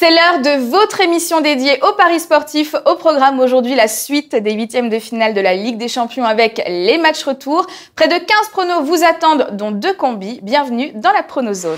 C'est l'heure de votre émission dédiée au Paris sportif. Au programme aujourd'hui, la suite des huitièmes de finale de la Ligue des Champions avec les matchs retour. Près de 15 pronos vous attendent, dont deux combis. Bienvenue dans la Pronozone.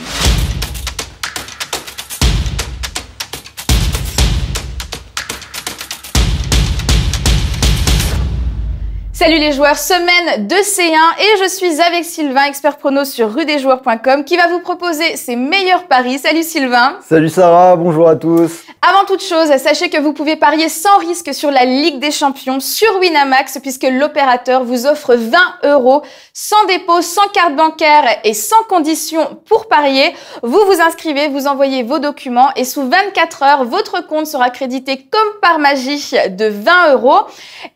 Salut les joueurs, semaine de C1 et je suis avec Sylvain, expert prono sur rudesjoueurs.com qui va vous proposer ses meilleurs paris. Salut Sylvain. Salut Sarah, bonjour à tous. Avant toute chose, sachez que vous pouvez parier sans risque sur la Ligue des Champions sur Winamax puisque l'opérateur vous offre 20 euros sans dépôt, sans carte bancaire et sans condition pour parier. Vous vous inscrivez, vous envoyez vos documents et sous 24 heures, votre compte sera crédité comme par magie de 20 euros.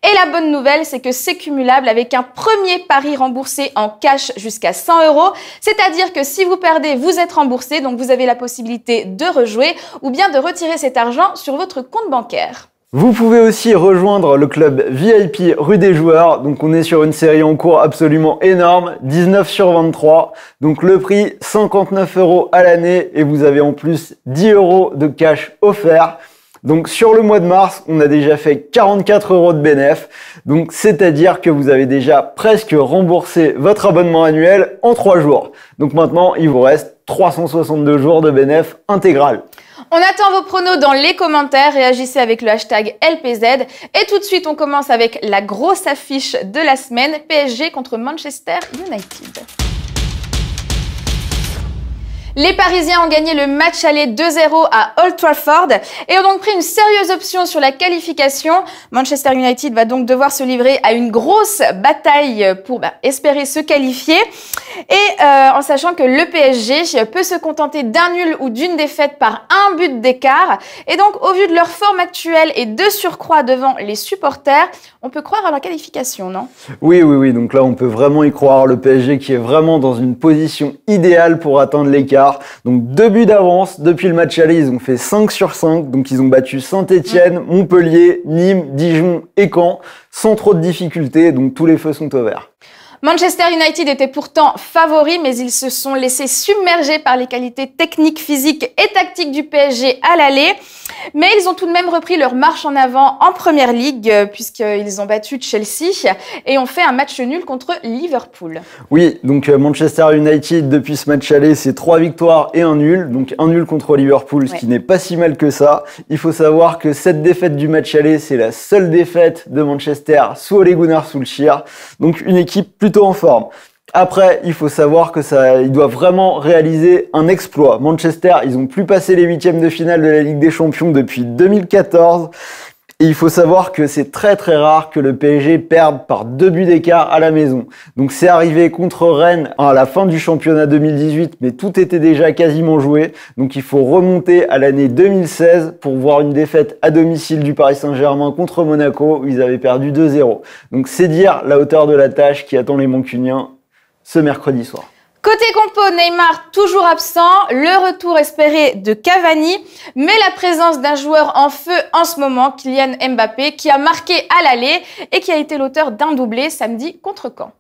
Et la bonne nouvelle, c'est que c'est cumulable avec un premier pari remboursé en cash jusqu'à 100 euros. C'est-à-dire que si vous perdez, vous êtes remboursé, donc vous avez la possibilité de rejouer ou bien de retirer cet argent sur votre compte bancaire. Vous pouvez aussi rejoindre le club VIP rue des joueurs. Donc on est sur une série en cours absolument énorme, 19 sur 23. Donc le prix 59 euros à l'année et vous avez en plus 10 euros de cash offert. Donc sur le mois de mars, on a déjà fait 44 euros de bénéf. Donc c'est-à-dire que vous avez déjà presque remboursé votre abonnement annuel en 3 jours. Donc maintenant, il vous reste 362 jours de bénéf intégral. On attend vos pronos dans les commentaires, réagissez avec le hashtag LPZ. Et tout de suite, on commence avec la grosse affiche de la semaine, PSG contre Manchester United. Les Parisiens ont gagné le match aller 2-0 à Old Trafford et ont donc pris une sérieuse option sur la qualification. Manchester United va donc devoir se livrer à une grosse bataille pour bah, espérer se qualifier. Et euh, en sachant que le PSG peut se contenter d'un nul ou d'une défaite par un but d'écart. Et donc au vu de leur forme actuelle et de surcroît devant les supporters, on peut croire à leur qualification, non Oui, oui, oui. Donc là, on peut vraiment y croire. Le PSG qui est vraiment dans une position idéale pour atteindre l'écart. Donc deux buts d'avance depuis le match aller, ils ont fait 5 sur 5. Donc ils ont battu Saint-Étienne, Montpellier, Nîmes, Dijon et Caen sans trop de difficultés. Donc tous les feux sont ouverts. vert. Manchester United était pourtant favori, mais ils se sont laissés submerger par les qualités techniques, physiques et tactiques du PSG à l'aller. Mais ils ont tout de même repris leur marche en avant en Première Ligue, euh, puisqu'ils ont battu Chelsea et ont fait un match nul contre Liverpool. Oui, donc euh, Manchester United, depuis ce match aller, c'est trois victoires et un nul. Donc un nul contre Liverpool, ce qui n'est pas si mal que ça. Il faut savoir que cette défaite du match aller, c'est la seule défaite de Manchester sous Ole Gunnar Solskjaer. Donc une équipe en forme. Après, il faut savoir que ça, il doit vraiment réaliser un exploit. Manchester, ils ont plus passé les huitièmes de finale de la Ligue des Champions depuis 2014. Et il faut savoir que c'est très très rare que le PSG perde par deux buts d'écart à la maison. Donc c'est arrivé contre Rennes à la fin du championnat 2018, mais tout était déjà quasiment joué. Donc il faut remonter à l'année 2016 pour voir une défaite à domicile du Paris Saint-Germain contre Monaco où ils avaient perdu 2-0. Donc c'est dire la hauteur de la tâche qui attend les Mancuniens ce mercredi soir. Côté compo, Neymar toujours absent, le retour espéré de Cavani, mais la présence d'un joueur en feu en ce moment, Kylian Mbappé, qui a marqué à l'aller et qui a été l'auteur d'un doublé samedi contre Caen.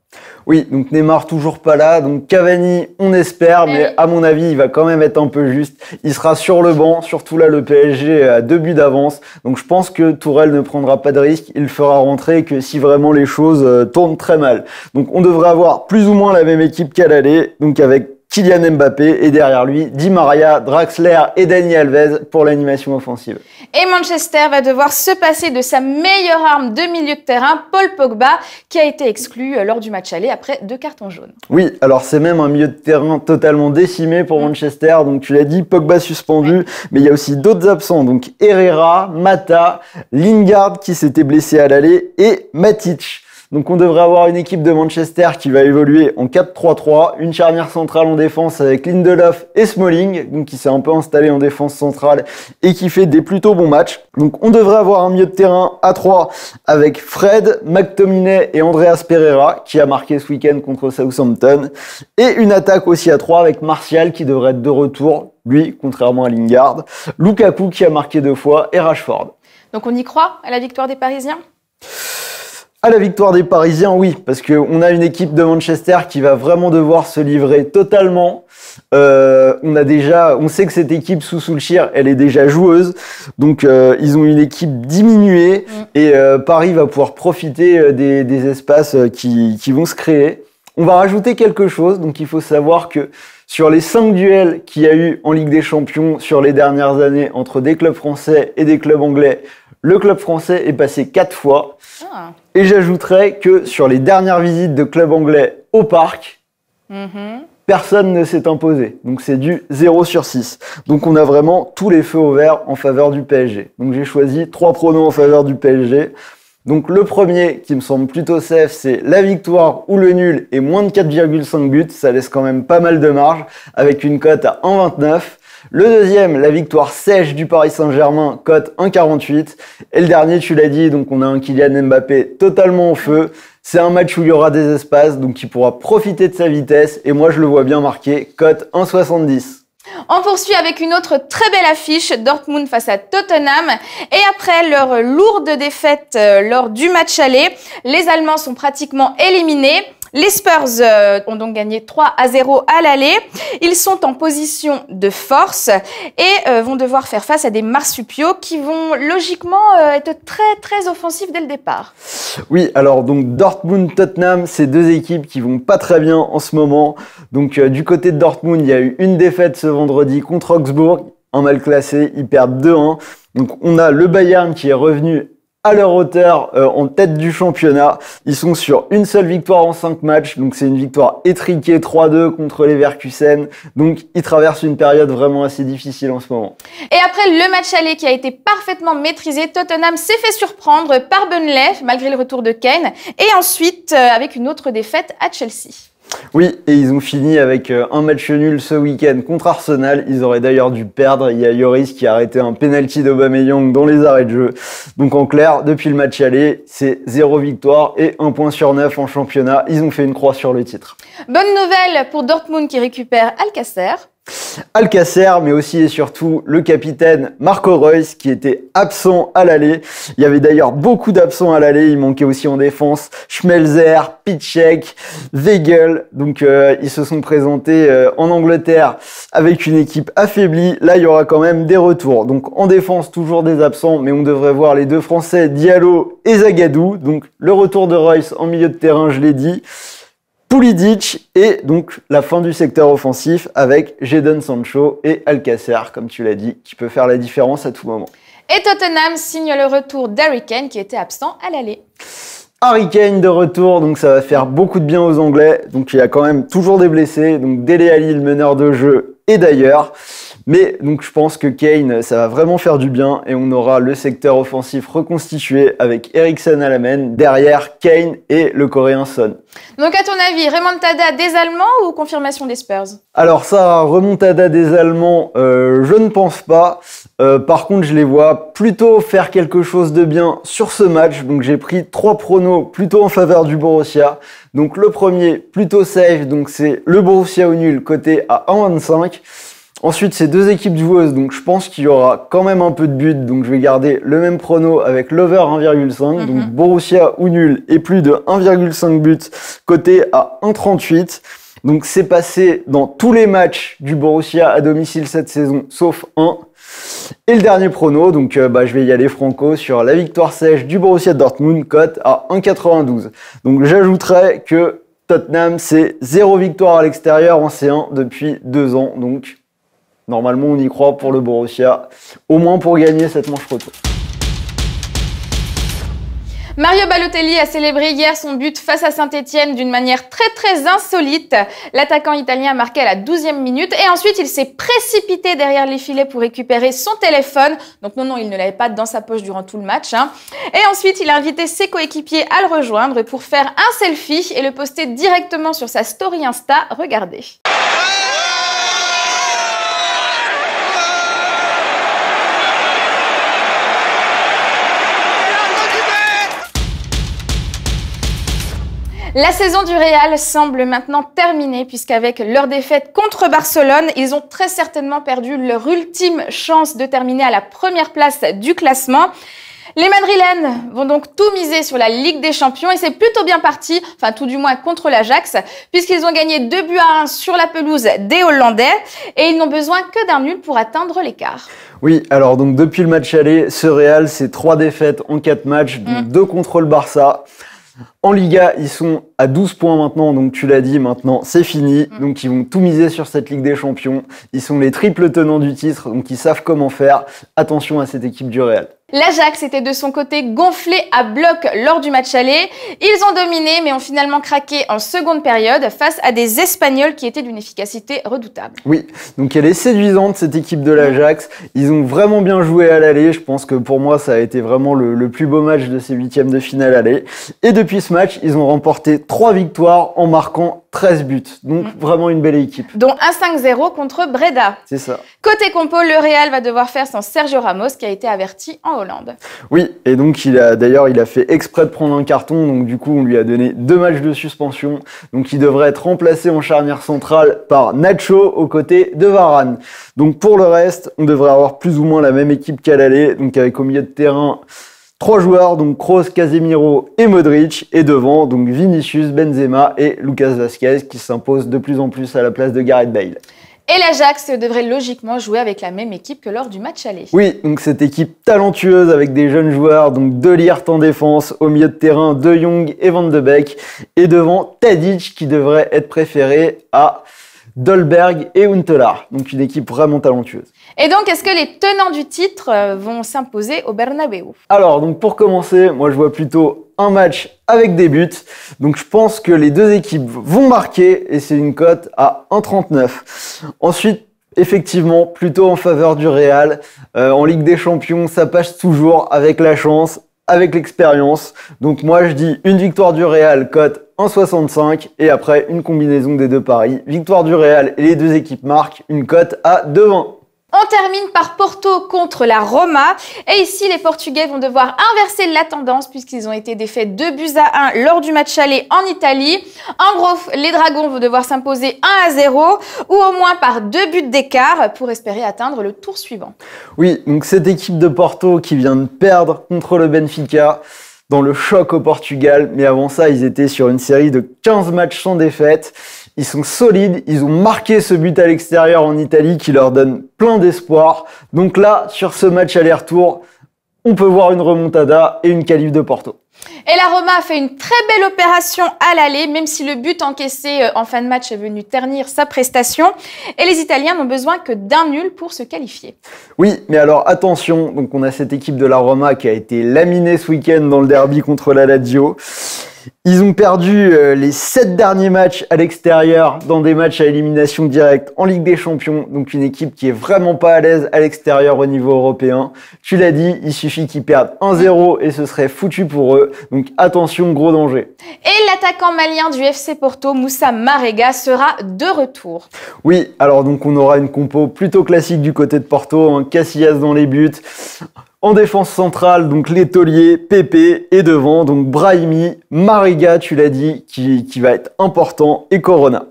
Oui, donc Neymar toujours pas là. Donc Cavani, on espère, eh mais à mon avis, il va quand même être un peu juste. Il sera sur le banc, surtout là, le PSG euh, à deux buts d'avance. Donc je pense que Tourelle ne prendra pas de risque. Il fera rentrer que si vraiment les choses euh, tournent très mal. Donc on devrait avoir plus ou moins la même équipe qu'à l'aller. Donc avec Kylian Mbappé et derrière lui Di Maria, Draxler et Dani Alves pour l'animation offensive. Et Manchester va devoir se passer de sa meilleure arme de milieu de terrain, Paul Pogba, qui a été exclu euh, lors du match aller après deux cartons jaunes. Oui, alors c'est même un milieu de terrain totalement décimé pour mm. Manchester. Donc tu l'as dit, Pogba suspendu, mais il y a aussi d'autres absents, donc Herrera, Mata, Lingard qui s'était blessé à l'aller et Matic. Donc on devrait avoir une équipe de Manchester qui va évoluer en 4-3-3, une charnière centrale en défense avec Lindelof et Smalling, donc qui s'est un peu installé en défense centrale et qui fait des plutôt bons matchs. Donc on devrait avoir un milieu de terrain à 3 avec Fred, McTominay et Andreas Pereira qui a marqué ce week-end contre Southampton et une attaque aussi à 3 avec Martial qui devrait être de retour, lui contrairement à Lingard, Lukaku qui a marqué deux fois et Rashford. Donc on y croit à la victoire des Parisiens à ah, la victoire des Parisiens, oui, parce qu'on a une équipe de Manchester qui va vraiment devoir se livrer totalement. Euh, on a déjà, on sait que cette équipe sous Soulchir, elle est déjà joueuse, donc euh, ils ont une équipe diminuée mm. et euh, Paris va pouvoir profiter des, espaces qui, qui, vont se créer. On va rajouter quelque chose, donc il faut savoir que sur les cinq duels qu'il y a eu en Ligue des Champions sur les dernières années entre des clubs français et des clubs anglais, le club français est passé quatre fois. Ah. Et j'ajouterais que sur les dernières visites de clubs anglais au parc, mm-hmm. personne ne s'est imposé. Donc c'est du 0 sur 6. Donc on a vraiment tous les feux au vert en faveur du PSG. Donc j'ai choisi trois pronoms en faveur du PSG. Donc le premier qui me semble plutôt safe, c'est la victoire ou le nul et moins de 4,5 buts. Ça laisse quand même pas mal de marge avec une cote à 1,29. Le deuxième, la victoire sèche du Paris Saint-Germain, cote 1,48. Et le dernier, tu l'as dit, donc on a un Kylian Mbappé totalement au feu. C'est un match où il y aura des espaces, donc il pourra profiter de sa vitesse. Et moi, je le vois bien marqué, cote 1,70. On poursuit avec une autre très belle affiche, Dortmund face à Tottenham. Et après leur lourde défaite euh, lors du match aller, les Allemands sont pratiquement éliminés. Les Spurs euh, ont donc gagné 3 à 0 à l'aller. Ils sont en position de force et euh, vont devoir faire face à des marsupiaux qui vont logiquement euh, être très très offensifs dès le départ. Oui, alors donc Dortmund, Tottenham, ces deux équipes qui vont pas très bien en ce moment. Donc du côté de Dortmund, il y a eu une défaite ce vendredi contre Augsbourg, un mal classé, ils perdent 2-1. Donc on a le Bayern qui est revenu à leur hauteur euh, en tête du championnat. Ils sont sur une seule victoire en 5 matchs, donc c'est une victoire étriquée 3-2 contre les Verkusen. Donc ils traversent une période vraiment assez difficile en ce moment. Et après le match aller qui a été parfaitement maîtrisé, Tottenham s'est fait surprendre par Burnley malgré le retour de Kane et ensuite euh, avec une autre défaite à Chelsea. Oui, et ils ont fini avec euh, un match nul ce week-end contre Arsenal. Ils auraient d'ailleurs dû perdre. Il y a Yoris qui a arrêté un penalty d'Aubameyang dans les arrêts de jeu. Donc en clair, depuis le match aller, c'est zéro victoire et un point sur neuf en championnat. Ils ont fait une croix sur le titre. Bonne nouvelle pour Dortmund qui récupère Alcacer. Alcacer, mais aussi et surtout le capitaine Marco Reus qui était absent à l'aller. Il y avait d'ailleurs beaucoup d'absents à l'aller. Il manquait aussi en défense Schmelzer, Pitchek, Weigel Donc euh, ils se sont présentés euh, en Angleterre avec une équipe affaiblie. Là, il y aura quand même des retours. Donc en défense, toujours des absents, mais on devrait voir les deux Français Diallo et Zagadou. Donc le retour de Reus en milieu de terrain, je l'ai dit et donc la fin du secteur offensif avec Jadon Sancho et Alcacer, comme tu l'as dit, qui peut faire la différence à tout moment. Et Tottenham signe le retour d'Harry qui était absent à l'aller. Harry Kane de retour, donc ça va faire beaucoup de bien aux Anglais. Donc il y a quand même toujours des blessés. Donc Dele Alli, le meneur de jeu, et d'ailleurs. Mais donc je pense que Kane, ça va vraiment faire du bien et on aura le secteur offensif reconstitué avec Eriksen à la main, derrière Kane et le Coréen Son. Donc à ton avis, remontada des Allemands ou confirmation des Spurs Alors ça, remontada des Allemands, euh, je ne pense pas. Euh, par contre, je les vois plutôt faire quelque chose de bien sur ce match. Donc j'ai pris trois pronos plutôt en faveur du Borussia. Donc le premier, plutôt safe, donc c'est le Borussia au nul côté à 1,25. Ensuite, ces deux équipes joueuses, donc je pense qu'il y aura quand même un peu de buts. donc je vais garder le même prono avec l'over 1,5, mhm. donc Borussia ou nul et plus de 1,5 buts côté à 1,38. Donc c'est passé dans tous les matchs du Borussia à domicile cette saison, sauf un. Et le dernier prono, donc euh, bah, je vais y aller franco sur la victoire sèche du Borussia Dortmund, cote à 1,92. Donc j'ajouterai que Tottenham, c'est zéro victoire à l'extérieur en C1 depuis deux ans, donc Normalement, on y croit pour le Borussia, au moins pour gagner cette manche retour. Mario Balotelli a célébré hier son but face à Saint-Etienne d'une manière très très insolite. L'attaquant italien a marqué à la 12e minute et ensuite il s'est précipité derrière les filets pour récupérer son téléphone. Donc non, non, il ne l'avait pas dans sa poche durant tout le match. Hein. Et ensuite il a invité ses coéquipiers à le rejoindre pour faire un selfie et le poster directement sur sa story Insta. Regardez. La saison du Real semble maintenant terminée puisqu'avec leur défaite contre Barcelone, ils ont très certainement perdu leur ultime chance de terminer à la première place du classement. Les Madrilènes vont donc tout miser sur la Ligue des Champions et c'est plutôt bien parti, enfin tout du moins contre l'Ajax, puisqu'ils ont gagné 2 buts à 1 sur la pelouse des Hollandais et ils n'ont besoin que d'un nul pour atteindre l'écart. Oui, alors donc depuis le match aller, ce Real, c'est trois défaites en quatre matchs, mm. deux contre le Barça. En Liga, ils sont à 12 points maintenant, donc tu l'as dit, maintenant c'est fini. Mm. Donc ils vont tout miser sur cette Ligue des Champions. Ils sont les triples tenants du titre, donc ils savent comment faire. Attention à cette équipe du Real. L'Ajax était de son côté gonflé à bloc lors du match aller. Ils ont dominé mais ont finalement craqué en seconde période face à des Espagnols qui étaient d'une efficacité redoutable. Oui, donc elle est séduisante cette équipe de l'Ajax. Ils ont vraiment bien joué à l'aller. Je pense que pour moi ça a été vraiment le, plus beau match de ces huitièmes de finale aller. Et depuis ce match, ils ont remporté trois victoires en marquant 13 buts. Donc mm. vraiment une belle équipe. Dont un 5-0 contre Breda. C'est ça. Côté compo, le Real va devoir faire sans Sergio Ramos qui a été averti en Hollande. Oui, et donc il a d'ailleurs il a fait exprès de prendre un carton, donc du coup on lui a donné deux matchs de suspension. Donc il devrait être remplacé en charnière centrale par Nacho aux côtés de Varane. Donc pour le reste, on devrait avoir plus ou moins la même équipe qu'à l'aller, donc avec au milieu de terrain Trois joueurs, donc Kroos, Casemiro et Modric, et devant, donc Vinicius, Benzema et Lucas Vasquez, qui s'imposent de plus en plus à la place de Gareth Bale. Et l'Ajax devrait logiquement jouer avec la même équipe que lors du match aller. Oui, donc cette équipe talentueuse avec des jeunes joueurs, donc De Liert en défense, au milieu de terrain De Jong et Van de Beek, et devant Tadic qui devrait être préféré à Dolberg et Huntelaar. Donc une équipe vraiment talentueuse. Et donc, est-ce que les tenants du titre euh, vont s'imposer au Bernabeu Alors, donc pour commencer, moi je vois plutôt un match avec des buts. Donc je pense que les deux équipes vont marquer et c'est une cote à 1,39. Ensuite, effectivement, plutôt en faveur du Real. Euh, en Ligue des Champions, ça passe toujours avec la chance, avec l'expérience. Donc moi je dis une victoire du Real, cote en 65, et après une combinaison des deux paris, victoire du Real et les deux équipes marquent une cote à 2-20. On termine par Porto contre la Roma. Et ici, les Portugais vont devoir inverser la tendance puisqu'ils ont été défaits 2 buts à 1 lors du match aller en Italie. En gros, les Dragons vont devoir s'imposer 1 à 0 ou au moins par deux buts d'écart pour espérer atteindre le tour suivant. Oui, donc cette équipe de Porto qui vient de perdre contre le Benfica dans le choc au Portugal. Mais avant ça, ils étaient sur une série de 15 matchs sans défaite. Ils sont solides, ils ont marqué ce but à l'extérieur en Italie qui leur donne plein d'espoir. Donc là, sur ce match aller-retour, on peut voir une remontada et une qualif de Porto. Et la Roma a fait une très belle opération à l'aller, même si le but encaissé euh, en fin de match est venu ternir sa prestation. Et les Italiens n'ont besoin que d'un nul pour se qualifier. Oui, mais alors attention, donc on a cette équipe de la Roma qui a été laminée ce week-end dans le derby contre la Lazio. Ils ont perdu euh, les sept derniers matchs à l'extérieur dans des matchs à élimination directe en Ligue des Champions. Donc une équipe qui est vraiment pas à l'aise à l'extérieur au niveau européen. Tu l'as dit, il suffit qu'ils perdent 1-0 et ce serait foutu pour eux. Donc attention, gros danger. Et l'attaquant malien du FC Porto, Moussa Marega, sera de retour. Oui, alors donc on aura une compo plutôt classique du côté de Porto. un hein. Casillas dans les buts. En défense centrale, donc l'étolier, Pépé et devant, donc Brahimi, Mariga, tu l'as dit, qui, qui va être important, et Corona.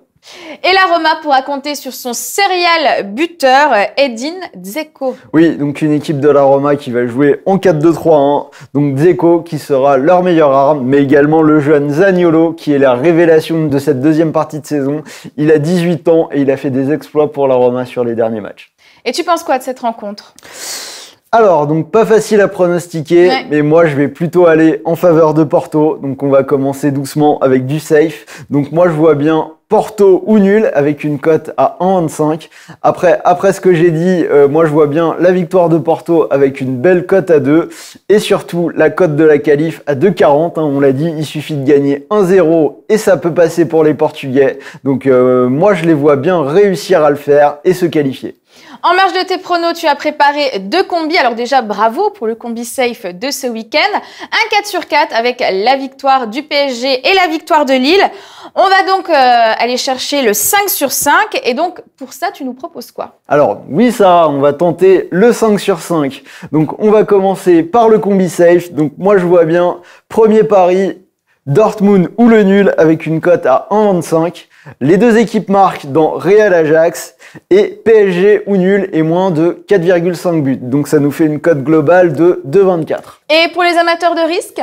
Et la Roma pourra compter sur son serial buteur Edin Dzeko. Oui, donc une équipe de la Roma qui va jouer en 4-2-3-1. Donc Dzeko qui sera leur meilleure arme, mais également le jeune Zaniolo qui est la révélation de cette deuxième partie de saison. Il a 18 ans et il a fait des exploits pour la Roma sur les derniers matchs. Et tu penses quoi de cette rencontre alors, donc pas facile à pronostiquer, mais moi je vais plutôt aller en faveur de Porto. Donc on va commencer doucement avec du safe. Donc moi je vois bien Porto ou nul avec une cote à 1,25. Après, après ce que j'ai dit, euh, moi je vois bien la victoire de Porto avec une belle cote à 2 et surtout la cote de la qualif à 2,40. Hein. on l'a dit, il suffit de gagner 1-0 et ça peut passer pour les Portugais. Donc euh, moi je les vois bien réussir à le faire et se qualifier. En marge de tes pronos, tu as préparé deux combis. Alors déjà, bravo pour le combi safe de ce week-end. Un 4 sur 4 avec la victoire du PSG et la victoire de Lille. On va donc euh, aller chercher le 5 sur 5. Et donc, pour ça, tu nous proposes quoi Alors, oui, ça, on va tenter le 5 sur 5. Donc, on va commencer par le combi safe. Donc, moi, je vois bien, premier pari, Dortmund ou le nul avec une cote à 1,25. Les deux équipes marquent dans Real Ajax et PSG ou nul et moins de 4,5 buts. Donc ça nous fait une cote globale de 2,24. Et pour les amateurs de risque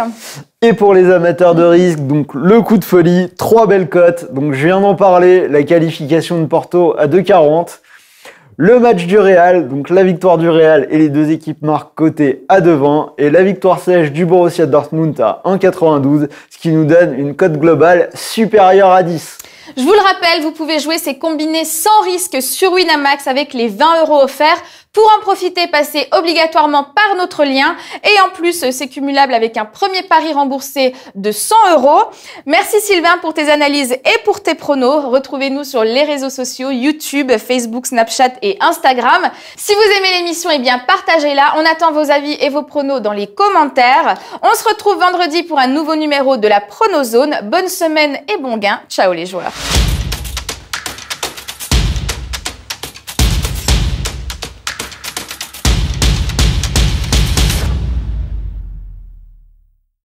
Et pour les amateurs de risque, donc le coup de folie, trois belles cotes. Donc je viens d'en parler, la qualification de Porto à 2,40. Le match du Real, donc la victoire du Real et les deux équipes marquent côté à devant, et la victoire sèche du Borussia Dortmund à 1,92, ce qui nous donne une cote globale supérieure à 10. Je vous le rappelle, vous pouvez jouer ces combinés sans risque sur Winamax avec les 20 euros offerts pour en profiter, passez obligatoirement par notre lien et en plus, c'est cumulable avec un premier pari remboursé de 100 euros. Merci Sylvain pour tes analyses et pour tes pronos. Retrouvez-nous sur les réseaux sociaux YouTube, Facebook, Snapchat et Instagram. Si vous aimez l'émission, eh bien partagez-la. On attend vos avis et vos pronos dans les commentaires. On se retrouve vendredi pour un nouveau numéro de la Pronozone. Bonne semaine et bon gain. Ciao les joueurs.